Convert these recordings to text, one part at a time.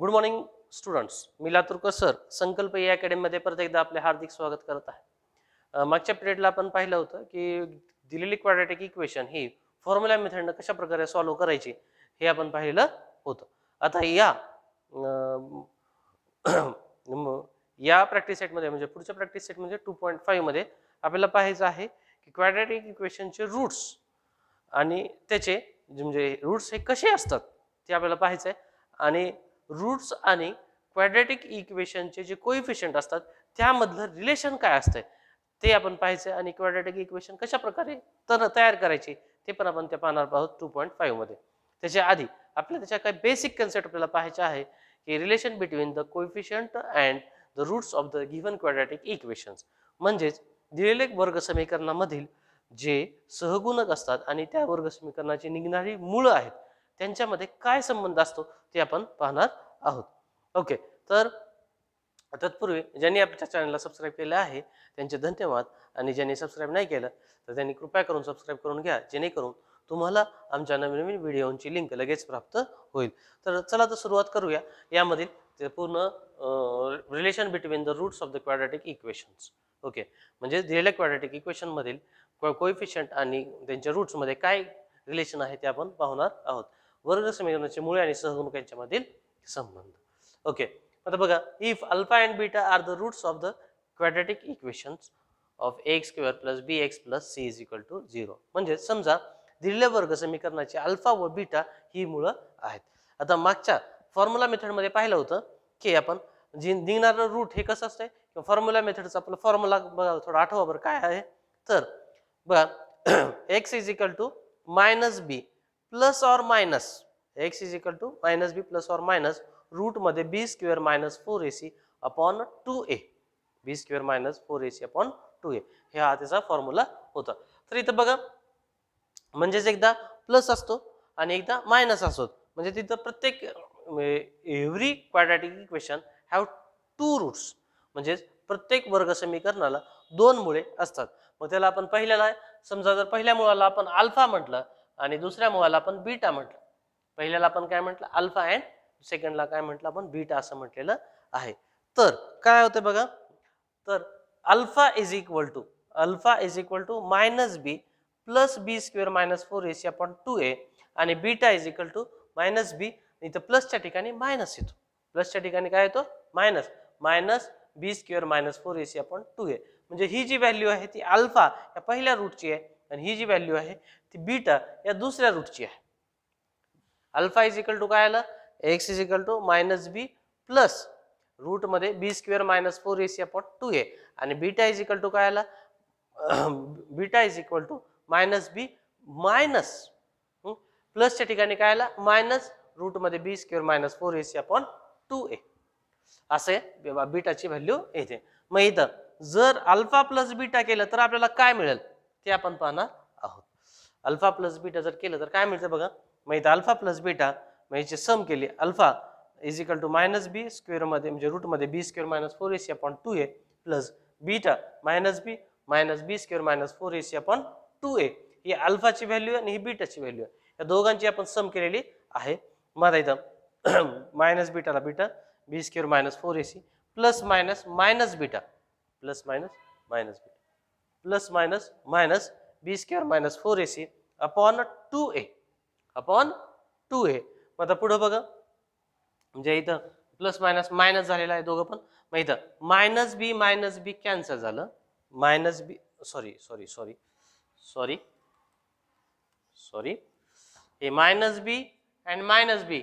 Good morning students मी Laturkar sir Sankalp या अकॅडमीमध्ये परत एकदा आपले हार्दिक स्वागत करत आहे मागच्या पिरियडला आपण पाहिलं होतं की दिलेली क्वाड्रॅटिक इक्वेशन ही फॉर्म्युला मेथडनं कशा प्रकारे सॉल्व्ह करायची हे आपण पाहिलं होतं आता या या प्रॅक्टिस सेटमध्ये म्हणजे पुढच्या प्रॅक्टिस सेट म्हणजे टू पॉईंट फाईव्हमध्ये आपल्याला पाहायचं आहे की क्वाड्रॅटिक इक्वेशनचे रूट्स आणि त्याचे म्हणजे रूट्स हे कसे असतात ते आपल्याला पाहायचं आहे आणि रूट्स आणि क्वॅड्रॅटिक इक्वेशनचे जे कोइफिशियंट असतात त्यामधलं रिलेशन काय असतंय ते आपण पाहायचं आणि क्वॅड्रॅटिक इक्वेशन कशा प्रकारे तर तयार करायची ते पण आपण त्या पाहणार आहोत टू पॉईंट फाईव्हमध्ये त्याच्या आधी आपल्या त्याच्या काही बेसिक कन्सेप्ट आपल्याला पाहायचे आहे की relation between the coefficient and the roots of the given quadratic equations म्हणजेच दिलेले वर्ग समीकरणामधील जे सहगुणक असतात आणि त्या वर्ग समीकरणाची निघणारी मूळ आहेत त्यांच्यामध्ये काय संबंध असतो ते आपण पाहणार आहोत ओके तर तत्पूर्वी ज्यांनी आपल्या चॅनलला सबस्क्राईब केलं आहे त्यांचे धन्यवाद आणि ज्यांनी सबस्क्राईब नाही केलं तर त्यांनी कृपया करून सबस्क्राईब करून घ्या जेणेकरून तुम्हाला आमच्या नवीन नवीन व्हिडिओंची लिंक लगेच प्राप्त होईल तर चला तर सुरुवात करूया यामधील ते पूर्ण relation between the roots of the quadratic equations okay म्हणजे दिलेल्या इक्वेशन इक्वेशनमधील कोइफिशियंट आणि त्यांच्या रूट्समध्ये काय रिलेशन आहे ते आपण पाहणार आहोत वर्ग समीकरणाचे मुळे आणि सहगुणक यांच्यामधील संबंध ओके आता बघा if alpha and beta are the roots of the quadratic equations of X square plus B X plus C is equal to zero म्हणजे समजा दिलेल्या वर्ग समीकरणाची अल्फा व बीटा ही मुळं आहेत आता मागच्या फॉर्म्युला मेथडमध्ये पाहिलं होतं की आपण जी निघणारं रूट हे कसं असतंय किंवा फॉर्म्युला मेथडचा आपला फॉर्म्युला बघा थोडा आठवा बरं काय आहे तर बघा X is equal to minus B plus or minus X is equal to minus B plus or minus रूटमध्ये B square minus four A C upon two A B square minus four A C upon two A हे हा त्याचा formula होता तर इथं बघा म्हणजेच एकदा प्लस असतो आणि एकदा मायनस असतो म्हणजे तिथं प्रत्येक every quadratic equation have two roots म्हणजेच प्रत्येक वर्ग समीकरणाला दोन मुळे असतात मग त्याला आपण पहिल्याला समजा जर पहिल्या मुळाला आपण अल्फा म्हटलं आणि दुसऱ्या मुळाला आपण बीटा म्हटलं पहिल्याला आपण काय म्हटलं अल्फा अँड सेकंडला काय म्हटलं आपण बीटा असं म्हटलेलं आहे तर काय होतं बघा तर alpha is equal to alpha is equal to minus B plus B square minus four C आपण टू ए आणि beta is equal to minus B इथं प्लसच्या ठिकाणी मायनस येतो प्लसच्या ठिकाणी काय येतो minus minus B square minus four C आपण टू ए म्हणजे ही जी व्हॅल्यू आहे ती अल्फा या पहिल्या रूटची आहे आणि ही जी व्हॅल्यू आहे ती बीटा या दुसऱ्या रूटची आहे अल्फा इज इक्वल टू काय आलं X is equal to minus B plus रूटमध्ये B square minus four A C upon two A आणि बीटा इज इकल टू काय आला beta is equal to minus B minus प्लसच्या ठिकाणी काय आला मायनस रूटमध्ये B square minus four A C upon two A असे बीटाची व्हॅल्यू येते मग इथं जर अल्फा प्लस बीटा केलं तर आपल्याला काय मिळेल आहोत अल्फा प्लस बीटा जर के तर काय अल्फा प्लस बीटा मैं याची सम केली alpha is equal to minus B मे रूट मे B square minus four A C upon two A plus beta minus B minus B square minus four A C upon two A ही अल्फाची value आहे आणि ही बीटाची value आहे या दोघांची सम के लिए मग इथं मायनस बीटाला beta B square minus four A C plus minus minus beta plus minus minus beta plus minus minus B square minus four A C upon two A upon two A मग आता पुढं बघा म्हणजे इथं प्लस मायनस मायनस झालेला आहे दोघं पण मग इथं minus B minus B cancel झालं minus B sorry sorry sorry sorry sorry हे minus B and minus B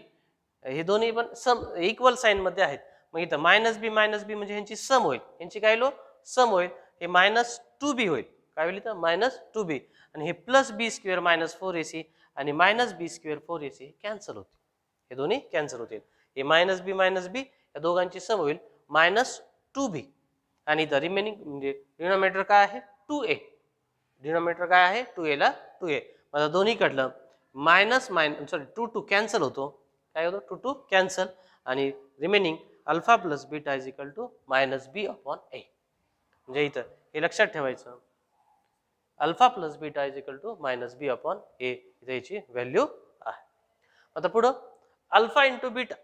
हे दोन्ही पण सम इक्वल साईनमध्ये आहेत मग इथं मायनस बी मायनस बी म्हणजे ह्यांची सम होईल यांची काय लो सम होईल हे मायनस टू बी होईल काय होईल तर मायनस टू बी आणि हे plus B square minus four A C आणि minus B square four A C cancel होते हे दोन्ही कॅन्सल होतील हे मायनस बी मायनस बी या दोघांची सम होईल मायनस टू बी आणि इथं रिमेनिंग म्हणजे डिनॉमिनेटर काय आहे टू ए डिनॉमिनेटर काय आहे टू एला टू ए माझा दोन्ही कडलं minus minus sorry two two cancel होतो काय होतो टू टू कॅन्सल आणि remaining alpha plus beta is equal to minus B upon A म्हणजे इथं हे लक्षात ठेवायचं alpha plus beta is equal to minus B upon A याची व्हॅल्यू आहे आता पुढं alpha into beta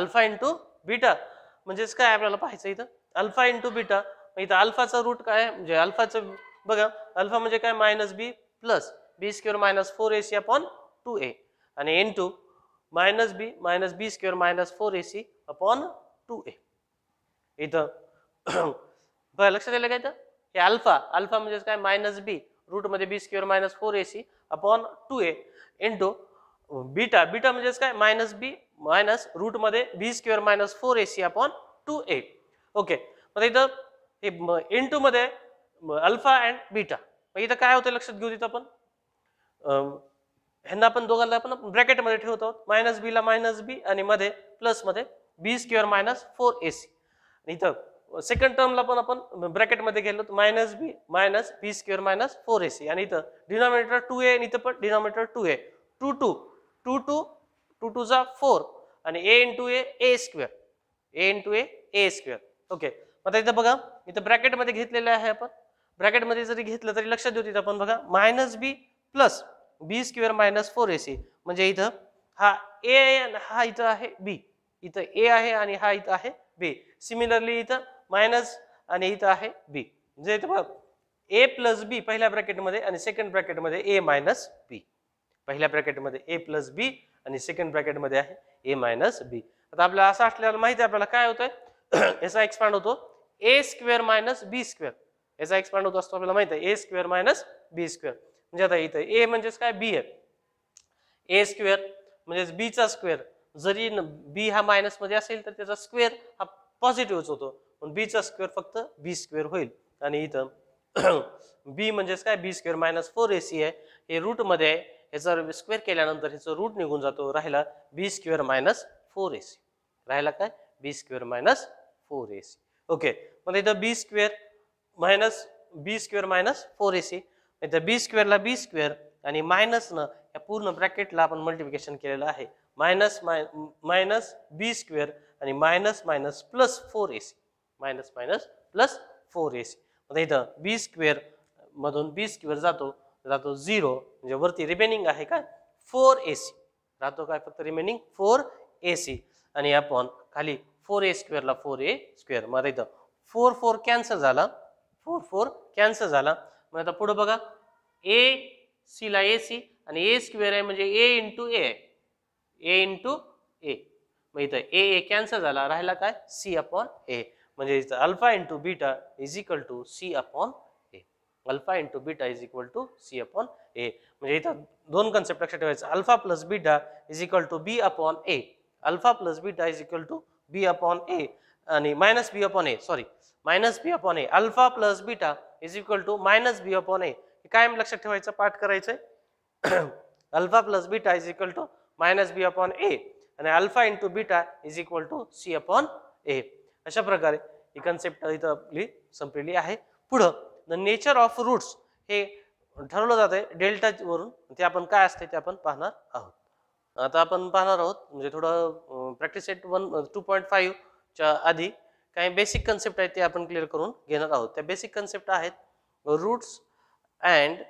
alpha into beta म्हणजेच काय आपल्याला पाहायचं इथं अल्फा इंटू बीटा इथं अल्फाचा रूट काय म्हणजे अल्फाचं बघा अल्फा म्हणजे काय minus B plus B square minus four A C upon two A आणि and two minus B minus B square minus four A C upon two A इथं बरं लक्षात आलं काय तर हे अल्फा अल्फा म्हणजेच काय मायनस बी रूटमध्ये B square minus four A C upon two A into beta beta म्हणजेच काय मायनस बी मायनस रूटमध्ये B square minus four A C upon two A okay मग इथं हे इन मध्ये अल्फा अँड बीटा मग इथं काय होतं लक्षात घेऊ तिथं आपण ह्यांना आपण दोघांना आपण ब्रॅकेटमध्ये ठेवतो आहोत मायनस बीला मायनस बी आणि मध्ये प्लसमध्ये B square minus four A C इथं सेकंड टर्मला पण आपण ब्रॅकेटमध्ये गेलो minus B minus B square minus four A C आणि इथं डिनॉमिनेटर टू ए आणि इथं पण denominator two A two two two two two two टूचा फोर आणि A two A A square A into A A square okay आता इथं बघा इथं ब्रॅकेटमध्ये घेतलेलं आहे आपण ब्रॅकेटमध्ये जरी घेतलं तरी लक्षात देऊ तिथं आपण बघा minus B plus B square minus four A C म्हणजे इथं हा ए हा इथं आहे बी इथं ए आहे आणि हा इथं आहे बी सिमिलरली इथं मायनस आणि इथं आहे बी म्हणजे इथं बघ ए प्लस बी पहिल्या ब्रॅकेटमध्ये आणि सेकंड ब्रॅकेटमध्ये ए मायनस बी पहिल्या ब्रॅकेटमध्ये ए प्लस बी आणि सेकंड ब्रॅकेटमध्ये आहे ए मायनस बी आता आपल्याला असं असल्याला माहिती आहे आपल्याला काय होतंय याचा एक्सपांड होतो A square minus B square याचा एक्सपांड होतो असतो आपल्याला माहिती आहे A square minus B square म्हणजे आता इथं ए म्हणजेच काय बी आहे ए स्क्वेअर म्हणजेच बीचा स्क्वेअर जरी बी हा मायनसमध्ये असेल तर त्याचा स्क्वेअर हा पॉझिटिव्हच होतो बीचा स्क्वेअर फक्त बी स्क्वेअर होईल आणि इथं बी म्हणजेच काय B square minus four A C आहे हे रूटमध्ये आहे ह्याचा स्क्वेअर केल्यानंतर ह्याचं रूट निघून जातो राहिला B square minus four A C राहिला काय B square minus four A C okay मग इथं B square minus B square minus four A C इथं बी स्क्वेअरला बी स्क्वेअर आणि मायनसनं या पूर्ण ब्रॅकेटला आपण मल्टिप्लिकेशन केलेलं आहे minus my minus B square आणि minus minus plus four A C minus minus plus four A C मग इथं बी स्क्वेअर मधून बी स्क्वेअर जातो जातो झिरो म्हणजे वरती रिमेनिंग आहे काय फोर ए सी राहतो काय फक्त रिमेनिंग फोर ए सी आणि आपण खाली फोर ए स्क्वेअरला फोर ए स्क्वेअर मग इथं फोर फोर कॅन्सल झाला फोर फोर कॅन्सल झाला मग आता पुढं बघा ए सीला ए सी आणि ए स्क्वेअर आहे म्हणजे ए इंटू ए ए इंटू ए मग इथं ए ए कॅन्सल झाला राहिला काय सी अपॉन ए म्हणजे alpha into beta is equal to C upon A alpha into beta is equal to C upon A म्हणजे इथं दोन कन्सेप्ट लक्षात ठेवायचं alpha plus beta is equal to B upon A alpha plus beta is equal to B upon A आणि minus B upon A sorry minus B upon A alpha plus beta is equal to minus B upon A हे कायम लक्षात ठेवायचं पाठ करायचंय alpha plus beta is equal to minus B upon A आणि alpha into beta is equal to C upon A अशा प्रकारे ही concept इथं आपली संपलेली आहे पुढं द नेचर ऑफ रूट्स हे ठरवलं जाते डेल्टा वरून ते आपण काय असते ते आपण पाहणार आहोत आता आपण पाहणार आहोत म्हणजे थोडं practice set one two point फाईव्हच्या आधी काही बेसिक कन्सेप्ट आहेत ते आपण क्लिअर करून घेणार आहोत त्या बेसिक कन्सेप्ट आहेत roots and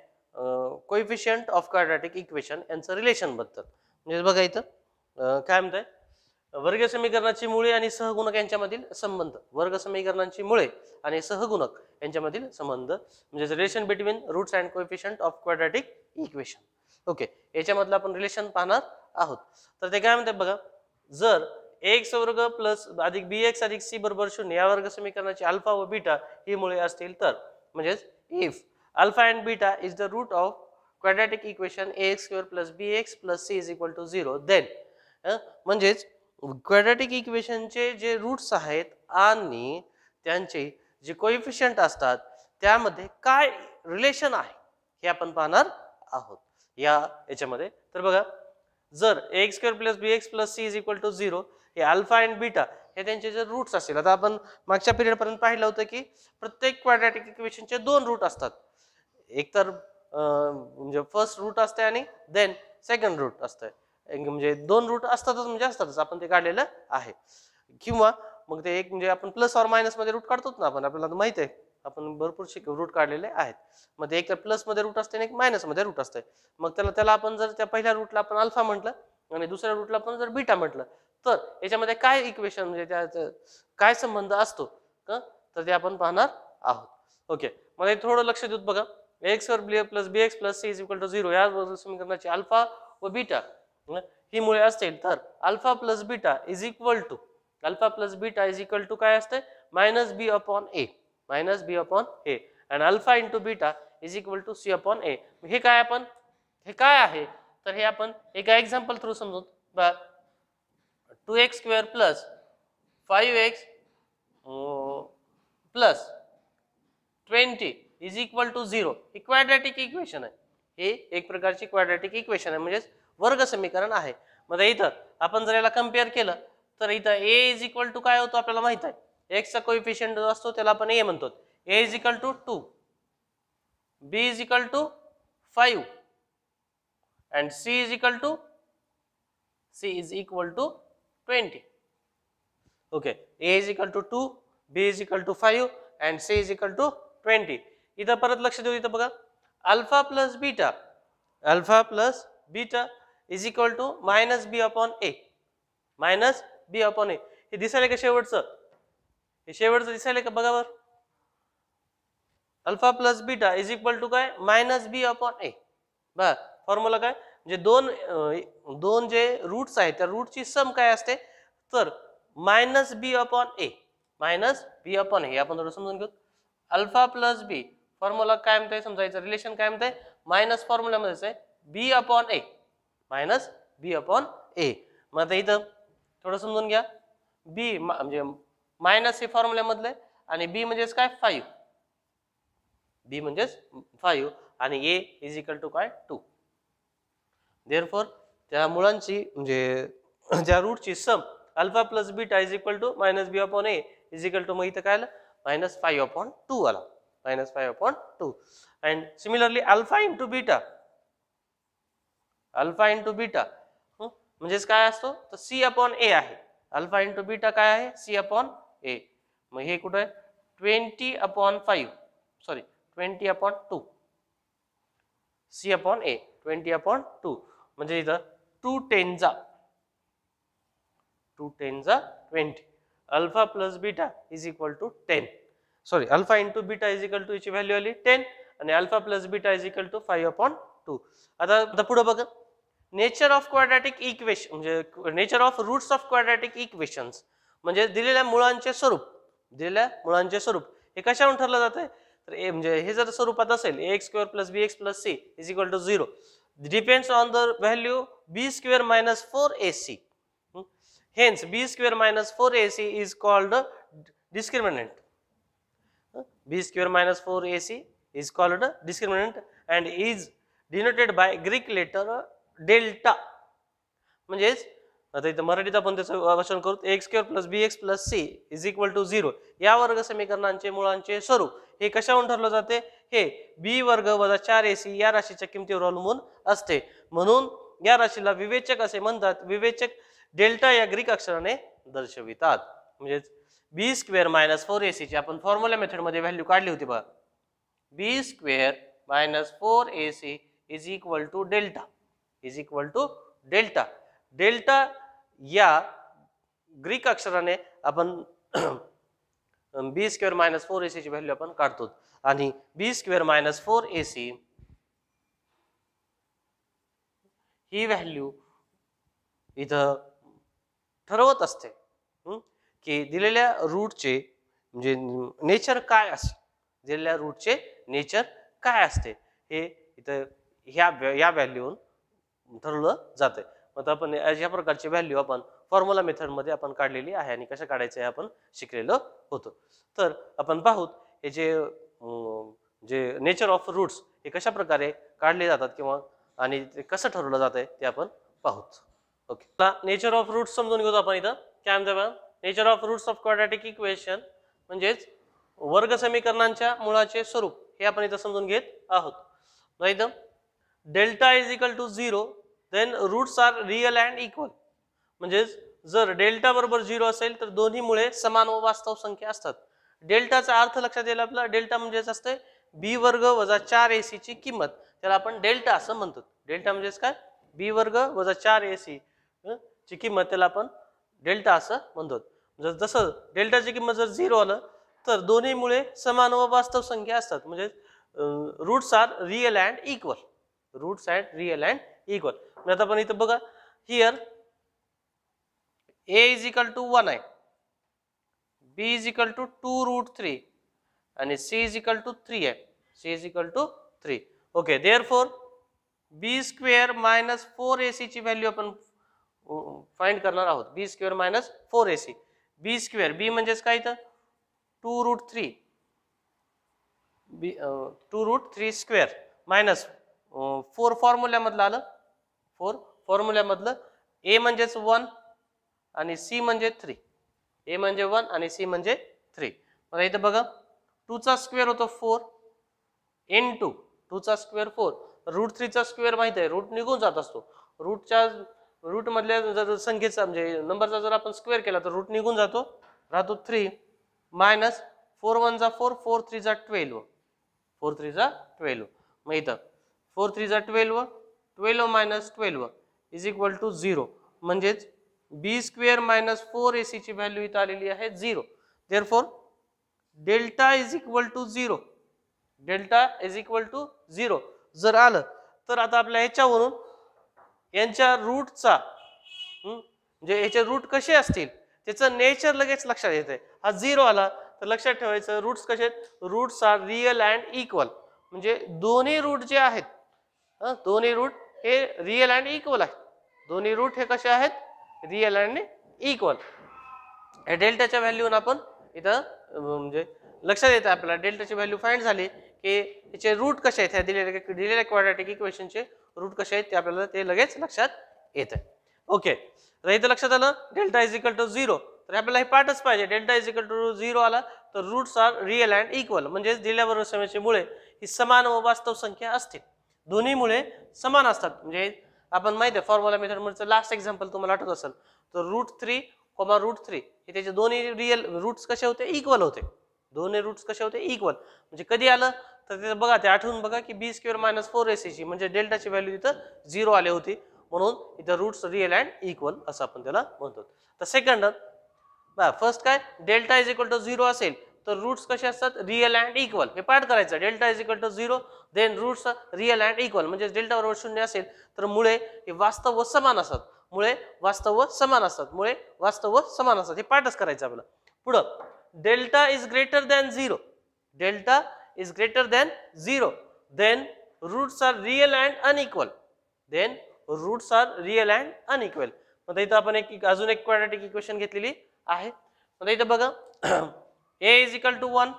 coefficient of quadratic equation यांचं रिलेशनबद्दल म्हणजे बघा इथं काय म्हणत आहे वर्ग समीकरणाची मुळे आणि सहगुणक यांच्यामधील संबंध वर्ग समीकरणांची मुळे आणि सहगुणक यांच्यामधील संबंध म्हणजे relation between roots and coefficient of quadratic equation okay याच्यामधलं आपण रिलेशन पाहणार आहोत तर ते काय म्हणते बघा जर एक्स वर्ग प्लस अधिक बी एक्स अधिक सी बरोबर शून्य या वर्ग समीकरणाची अल्फा व बीटा ही मुळे असतील तर म्हणजेच if alpha and beta is the root of quadratic equation A X square plus B X plus C is equal to zero then म्हणजेच क्वॅड्रॅटिक इक्वेशनचे जे रूट्स आहेत आणि त्यांचे जे कोइफिशियंट असतात त्यामध्ये काय रिलेशन आहे हे आपण पाहणार आहोत या याच्यामध्ये तर बघा जर A square plus B X plus C is equal to zero हे अल्फा अँड बीटा हे त्यांचे जे रूट्स असतील आता आपण मागच्या पिरियडपर्यंत पाहिलं होतं की प्रत्येक क्वाड्रॅटिक इक्वेशनचे दोन रूट असतात एक तर म्हणजे फर्स्ट रूट असते आणि देन सेकंड रूट असते म्हणजे दोन रूट असतातच म्हणजे असतातच आपण ते काढलेलं आहे किंवा मग ते एक म्हणजे आपण प्लस और मायनसमध्ये मध्ये रूट काढतोच ना आपण आपल्याला माहित आहे आपण भरपूर शिक रूट काढलेले आहेत मग ते एक तर प्लस मध्ये रूट असते आणि एक मायनस मध्ये रूट असते मग त्याला त्याला आपण जर त्या पहिल्या रूटला आपण अल्फा म्हटलं आणि दुसऱ्या रूटला आपण जर बीटा म्हटलं तर याच्यामध्ये काय इक्वेशन म्हणजे त्या काय संबंध असतो तर ते आपण पाहणार आहोत ओके मला थोडं लक्ष देऊत बघा एक्स वर plus B X plus C is equal to zero या समीकरणाची अल्फा व बीटा ही मुळे असतील तर alpha plus beta is equal to alpha plus beta is equal to काय असते minus B upon A minus B upon A and alpha into beta is equal to C upon A हे काय आपण हे काय आहे तर हे आपण एका एक्झाम्पल थ्रू समजू बा two X square plus five X plus twenty is equal to zero ही क्वाड्रॅटिक इक्वेशन आहे हे एक प्रकारची क्वाड्रॅटिक इक्वेशन आहे म्हणजेच वर्ग समीकरण आहे मग इथं आपण जर याला कम्पेअर केलं तर इथं ए इज इक्वल टू काय होतो आपल्याला माहित आहे एक्सचा कोइफिशियंट जो असतो त्याला आपण ए म्हणतो A is equal to two B is equal to five and C is equal to C is equal to twenty okay A is equal to two B is equal to five and C is equal to twenty इथं परत लक्ष देऊ इथं बघा alpha plus beta alpha plus beta is equal to minus B upon A minus B upon A हे दिसायला का शेवटचं हे शेवटचं दिसायला का बघा बर alpha plus beta is equal to काय मायनस बी अपॉन ए बर फॉर्म्युला काय म्हणजे दोन दोन जे रूट्स आहेत त्या रूटची सम काय असते तर minus B upon A minus B upon A आपण थोडं समजून घेऊ अल्फा प्लस बी फॉर्म्युला काय म्हणते समजायचं रिलेशन काय म्हणते मायनस फॉर्म्युलामध्येच आहे B upon A minus B upon A मग आता इथं थोडं समजून घ्या बी म्हणजे मायनस हे फॉर्म्युल्यामधलं आहे आणि बी म्हणजेच काय फाईव्ह बी म्हणजेच फाईव्ह आणि ए इज इक्वल टू काय टू देअरफोर त्या मुळांची म्हणजे ज्या रूटची sum alpha plus beta is equal to minus B upon A is equal to मग इथं काय आलं मायनस फाईव्ह अपॉन टू आला minus five upon two and similarly alpha into beta alpha into beta म्हणजेच काय असतो तर सी अपॉन ए आहे अल्फा इंटू बीटा काय आहे सी अपॉन ए मग हे कुठं आहे twenty upon five sorry twenty upon two C upon A twenty upon two म्हणजे इथं टू टेनचा टू टेनचा twenty alpha plus beta is equal to ten sorry alpha into beta is equal to याची value आली ten आणि alpha plus beta is equal to five upon two आता पुढं बघा नेचर ऑफ क्वाड्रॅटिक इक्वेशन म्हणजे nature of roots of quadratic equations म्हणजे दिलेल्या मुळांचे स्वरूप दिलेल्या मुळांचे स्वरूप हे कशावरून ठरलं जाते तर ए म्हणजे हे जर स्वरूपात असेल A X square plus B X plus C is equal to zero depends on the value B square minus four A C hence B square minus four A C is called discriminant b square minus 4ac is called discriminant and is denoted by greek letter delta म्हणजेच आता इथं मराठीत आपण त्याचं वाचन करू X square plus B X plus C is equal to zero या वर्ग समीकरणांचे मुळांचे स्वरूप हे कशावरून ठरलं जाते हे बी वर्ग वजा चार ए सी या राशीच्या किमतीवर अवलंबून असते म्हणून या राशीला विवेचक असे म्हणतात विवेचक डेल्टा या ग्रीक अक्षराने दर्शवितात म्हणजेच B square minus four A सीची आपण फॉर्म्युला मेथडमध्ये व्हॅल्यू काढली होती बघा B square minus four A C is equal to delta is equal to delta delta या ग्रीक अक्षराने आपण बी स्क्वेअर मायनस फोर सीची व्हॅल्यू आपण काढतो आणि B square minus four AC ही व्हॅल्यू इथं ठरवत असते की दिलेल्या रूटचे म्हणजे नेचर काय असते दिलेल्या रूटचे नेचर काय असते हे इथं ह्या या व्हॅल्यूहून ठरवलं जाते मग आपण अशा प्रकारची व्हॅल्यू आपण फॉर्म्युला मेथडमध्ये आपण काढलेली आहे आणि कशा काढायचं हे आपण शिकलेलं होतं तर आपण पाहूत हे जे जे नेचर ऑफ रूट्स हे कशा प्रकारे काढले जातात किंवा आणि ते कसं ठरवलं जात आहे ते आपण पाहूत ओके नेचर ऑफ रूट्स समजून घेऊ आपण इथं काय म्हणतो nature of roots of quadratic equation म्हणजेच वर्ग समीकरणांच्या मुळाचे स्वरूप हे आपण इथं समजून घेत आहोत एकदम delta is equal to zero then roots are real and equal म्हणजेच जर डेल्टा बरोबर झिरो असेल तर दोन्हीमुळे समान व वास्तव संख्या असतात डेल्टाचा अर्थ लक्षात येईल आपला डेल्टा म्हणजेच असते बी वर्ग वजा चार ए सीची किंमत त्याला आपण डेल्टा असं म्हणतो डेल्टा म्हणजेच काय बी वर्ग वजा चार ए सी ची किंमत त्याला आपण डेल्टा असं म्हणतो जर जसं डेल्टाची किंमत जर झिरो आलं तर दोन्हीमुळे समान व वास्तव संख्या असतात म्हणजे roots are real and equal roots and real and equal. Here A is equal to 1i, B is equal to 2 root 3 and C is equal to 3i, C is equal to 3. Okay, therefore, B square minus 4ac ची value अपन find करना रहा होत, B square minus 4ac, B square, B मंजेस का हीता, 2 root 3, B, 2 root 3 square minus four फॉर्म्युल्यामधलं आलं four फॉर्म्युल्यामधलं ए म्हणजेच वन आणि सी म्हणजे थ्री ए म्हणजे वन आणि सी म्हणजे थ्री इथं बघा टूचा स्क्वेअर होतो फोर एन टू टूचा स्क्वेअर फोर रूट थ्रीचा स्क्वेअर माहीत आहे रूट निघून जात असतो रूटच्या रूटमधल्या जर संख्येचा म्हणजे नंबरचा जर आपण स्क्वेअर केला तर रूट निघून जातो राहतो थ्री मायनस फोर वनचा फोर फोर थ्रीचा ट्वेल्व फोर थ्रीचा ट्वेल्व मग इथं फोर थ्री झा twelve twelve minus twelve is equal to zero म्हणजेच B square minus four A सीची व्हॅल्यू इथं आलेली आहे zero therefore delta is equal to zero delta is equal to zero जर आलं तर आता आपल्या ह्याच्यावरून यांच्या रूटचा म्हणजे याचे रूट कसे असतील त्याचं नेचर लगेच लक्षात येते हा झिरो आला तर लक्षात ठेवायचं रूट्स कसे roots are real and equal म्हणजे दोन्ही रूट जे आहेत दोन्ही रूट हे रियल अँड इक्वल आहेत दोन्ही रूट हे कसे आहेत रिअल अँड इक्वल डेल्टाच्या व्हॅल्यून आपण इथं म्हणजे लक्षात येतं आपल्याला डेल्टाची व्हॅल्यू फाईंड झाली की त्याचे रूट कसे आहेत ह्या दिलेल्या दिलेल्या क्वाड्रॅटिक इक्वेशनचे रूट कसे आहेत ते आपल्याला ते लगेच लक्षात येतं ओके तर इथं लक्षात आलं delta is equal to zero तर आपल्याला हे पाठच पाहिजे delta is equal to zero आला तर roots are real and equal म्हणजेच दिल्याबरोबर समस्येमुळे ही समान व वास्तव संख्या असतील दोन्हीमुळे समान असतात म्हणजे आपण माहिती आहे फॉर्म्युला म्हणजे लास्ट एक्झाम्पल तुम्हाला आठवत असेल तर root three comma root three हे त्याचे दोन्ही रिअल रूट्स कसे होते इक्वल होते दोन्ही रूट्स कसे होते इक्वल म्हणजे कधी आलं तर तिथं बघा ते आठवून बघा की B square minus four S सीची म्हणजे डेल्टाची व्हॅल्यू तिथं झिरो आले होती म्हणून इथं रूट्स रिअल अँड इक्वल असं आपण त्याला म्हणतो तर सेकंड बघा फर्स्ट काय delta is equal to zero असेल तर रूट्स कसे असतात रिअल अँड इक्वल हे पाठ करायचं delta is equal to zero then roots real and equal म्हणजे डेल्टा बरोबर शून्य असेल तर मुळे हे वास्तव समान असतात मुळे वास्तव समान असतात मुळे वास्तव समान असतात हे पाठच करायचं आपल्याला पुढं delta is greater than zero delta is greater than zero then roots are real and unequal then roots are real and unequal मग इथं आपण एक अजून एक क्वाड्रेटिक इक्वेशन घेतलेली आहे मग इथं बघा A is equal to 1,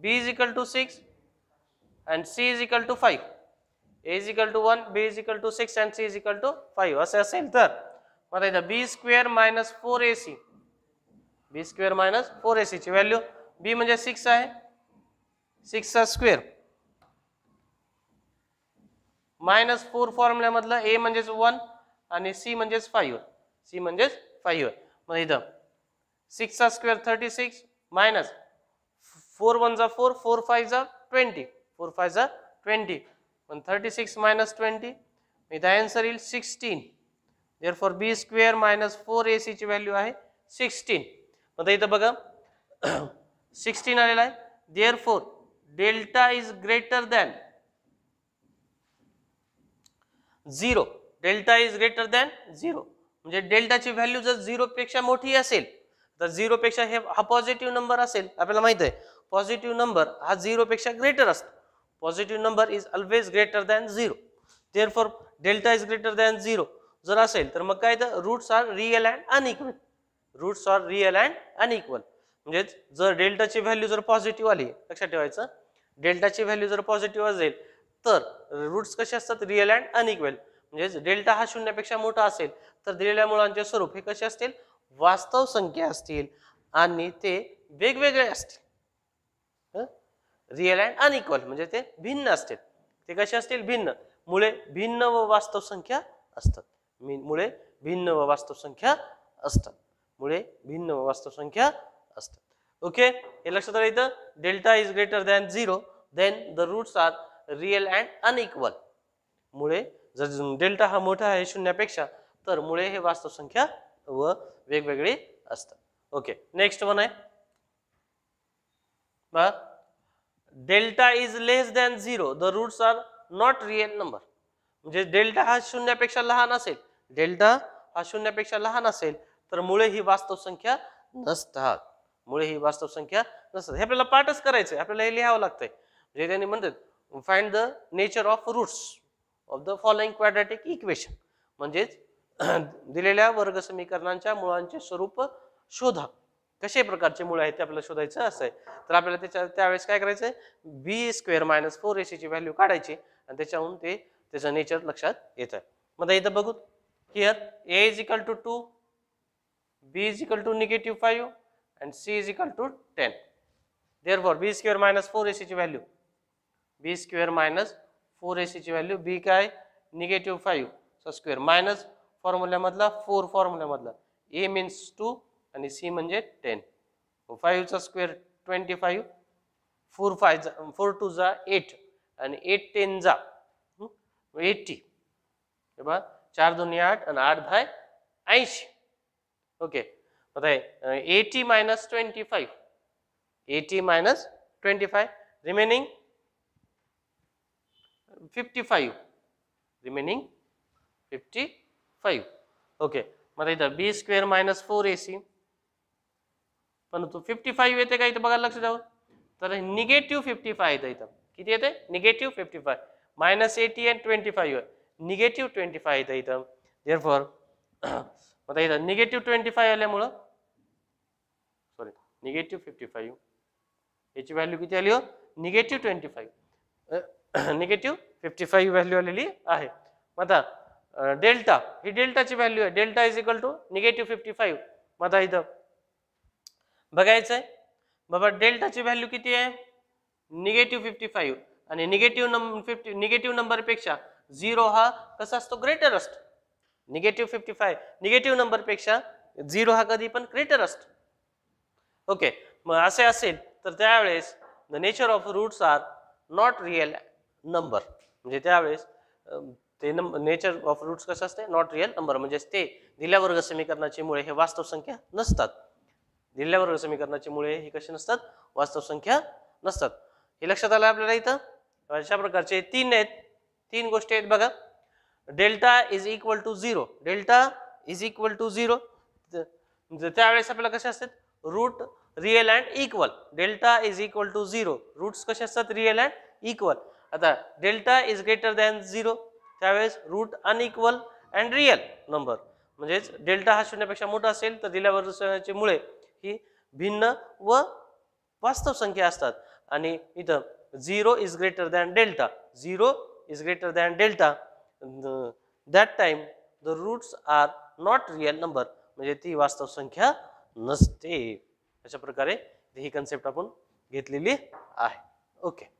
B is equal to 6 and C is equal to 5. A is equal to 1, B is equal to 6 and C is equal to 5. As I said there, what is the B square minus 4AC? B square minus 4AC, which value? B means 6 hai, 6 a square. Minus 4 formula, matla, A means 1 and C means 5. C means 5. What is the six square thirty six minus four one जा four four five जा twenty four five जा twenty पण thirty six minus twenty इथं answer येईल sixteen therefore B square minus four A सीची value आहे sixteen मग इथं बघा सिक्स्टीन आलेला आहे therefore delta is greater than zero delta is greater than zero म्हणजे डेल्टाची व्हॅल्यू जर झिरोपेक्षा मोठी असेल तर झिरोपेक्षा हे हा पॉझिटिव्ह नंबर असेल आपल्याला माहित आहे पॉझिटिव्ह नंबर हा झिरोपेक्षा ग्रेटर असतो positive number is always greater than zero therefore delta is greater than zero जर असेल तर मग काय तर roots are real and unequal roots are real and unequal म्हणजेच जर डेल्टाची व्हॅल्यू जर पॉझिटिव्ह आली लक्षात ठेवायचं डेल्टाची व्हॅल्यू जर पॉझिटिव्ह असेल तर रूट्स कसे असतात रिअल अँड अनइक्वल म्हणजेच डेल्टा हा शून्यापेक्षा मोठा असेल तर दिलेल्या मुळांचे स्वरूप हे कसे असतील वास्तव संख्या असतील आणि ते वेगवेगळे असतील रिअल अँड अनइक्वल म्हणजे ते भिन्न असतील ते कसे असतील भिन्न मुळे भिन्न व वास्तव संख्या असतात मुळे भिन्न व वास्तव संख्या असतात मुळे भिन्न व वास्तव संख्या असतात ओके हे लक्षात आलं इथं delta is greater than zero then the roots are real and unequal मुळे जर डेल्टा हा मोठा आहे शून्यापेक्षा तर मुळे हे वास्तव संख्या व वेगवेगळी असतात ओके नेक्स्ट वन आहे delta is less than zero the roots are not real number म्हणजे डेल्टा हा शून्यापेक्षा लहान असेल डेल्टा हा शून्यापेक्षा लहान असेल तर मुळे ही वास्तव संख्या नसतात मुळे ही वास्तव संख्या नसतात हे आपल्याला पाठच करायचंय आपल्याला हे लिहावं लागतंय म्हणजे त्यांनी म्हणतात find the nature of roots of the following quadratic equation म्हणजेच दिलेल्या वर्ग समीकरणांच्या मुळांचे स्वरूप शोधा कशा प्रकारचे मुळे आहेत ते आपल्याला शोधायचं असं आहे तर आपल्याला त्याच्या त्यावेळेस काय करायचं आहे बी स्क्वेअर मायनस फोर एसीची व्हॅल्यू काढायची आणि त्याच्याहून ते त्याचं नेचर लक्षात येत आहे मग इथं बघू here A is equal to two B is equal to negative five and C is equal to ten therefore B square minus four एसीची value B square minus four एसीची व्हॅल्यू बी काय negative five square minus फॉर्म्युल्यामधला four फॉर्म्युल्यामधला A means two आणि C म्हणजे ten फाईव्हचा square twenty five four five जा four two जा एट आणि एट टेन जा एटी बा चार दोन्ही आठ आणि आठ दहा ऐंशी ओके आता eighty minus twenty five eighty minus twenty five remaining fifty five remaining fifty five okay मग इथं B square minus four A C परंतु फिफ्टी फाईव्ह येते का इथं बघायला लक्ष द्यावं तर निगेटिव्ह फिफ्टी फाय येतं इथं किती येते negative fifty five minus eighty and twenty five negative twenty five येतं इथं फॉर मग इथं निगेटिव्ह ट्वेंटी फाय आल्यामुळं सॉरी निगेटिव्ह फिफ्टी फाईव्ह याची व्हॅल्यू किती आली हो negative twenty five negative fifty five value आलेली आहे मग आता डेल्टा ही डेल्टाची व्हॅल्यू आहे delta is equal to negative fifty five मधा इथं बघायचं आहे बाबा डेल्टाची व्हॅल्यू किती आहे निगेटिव्ह फिफ्टी फाईव्ह आणि निगेटिव्ह नंबर फिफ्टी निगेटिव्ह नंबरपेक्षा झिरो हा कसा असतो ग्रेटर असतो निगेटिव्ह फिफ्टी फाय निगेटिव्ह नंबरपेक्षा झिरो हा कधी पण ग्रेटर ओके मग असे असेल तर त्यावेळेस the nature of roots are not real number म्हणजे त्यावेळेस ते नंबर नेचर ऑफ रूट्स कसं असते नॉट रिअल नंबर म्हणजेच ते दिल्या वर्ग समीकरणाचे मुळे हे वास्तव संख्या नसतात दिल्या वर्ग समीकरणाचे मुळे हे कसे नसतात वास्तव संख्या नसतात हे लक्षात आलं आपल्याला इथं अशा प्रकारचे तीन आहेत तीन गोष्टी आहेत बघा delta is equal to zero delta is equal to zero त्यावेळेस आपल्याला कसे असतात root real and equal delta is equal to zero roots कसे असतात रिअल अँड इक्वल आता delta is greater than zero त्यावेळेस root unequal and real number म्हणजेच delta हा शून्यापेक्षा मोठा असेल तर दिल्या वर्गसंख्येचे मुळे ही भिन्न व वास्तव संख्या असतात आणि इथं zero is greater than delta zero is greater than delta that time the roots are not real number म्हणजे ती वास्तव संख्या नसते अशा प्रकारे ही कन्सेप्ट आपण घेतलेली आहे ओके